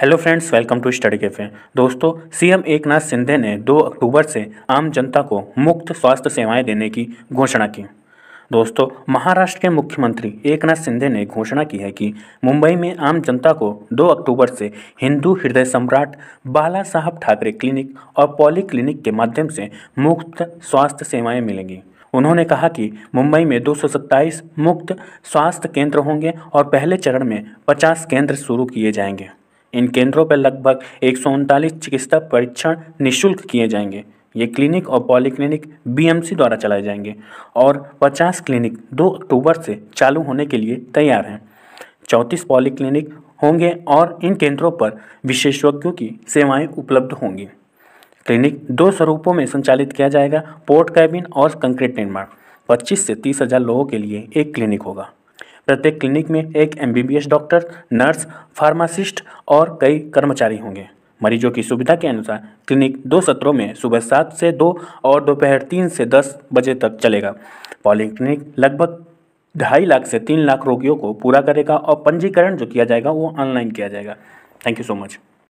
hello friends welcome to study cafe दोस्तों CM Eknath Shinde ने 2 अक्टूबर से आम जनता को मुफ्त स्वास्थ्य सेवाएं देने की घोषणा की दोस्तों महाराष्ट्र के मुख्यमंत्री एकनाथ सिंधे ने घोषणा की है कि मुंबई में आम जनता को 2 अक्टूबर से हिंदू हृदय सम्राट बाला साहब ठाकरे क्लिनिक और पॉली क्लिनिक के माध्यम से मुफ्त स्वास्थ्य सेवाएँ मिलेंगी उन्होंने कहा कि मुंबई में 227 मुफ्त स्वास्थ्य केंद्र होंगे और पहले चरण में 50 केंद्र शुरू किए जाएंगे इन केंद्रों पर लगभग एक चिकित्सा परीक्षण निःशुल्क किए जाएंगे ये क्लिनिक और पॉलीक्लिनिक बीएमसी द्वारा चलाए जाएंगे और 50 क्लिनिक 2 अक्टूबर से चालू होने के लिए तैयार हैं चौंतीस पॉलीक्लिनिक होंगे और इन केंद्रों पर विशेषज्ञों की सेवाएं उपलब्ध होंगी क्लिनिक दो स्वरूपों में संचालित किया जाएगा पोर्ट कैबिन और कंक्रीट निर्माण 25 से तीस हज़ार लोगों के लिए एक क्लिनिक होगा प्रत्येक क्लिनिक में एक एम डॉक्टर नर्स फार्मासिस्ट और कई कर्मचारी होंगे मरीजों की सुविधा के अनुसार क्लिनिक दो सत्रों में सुबह सात से दो और दोपहर तीन से दस बजे तक चलेगा पॉलीक्लिनिक लगभग ढाई लाख से तीन लाख रोगियों को पूरा करेगा और पंजीकरण जो किया जाएगा वो ऑनलाइन किया जाएगा थैंक यू सो मच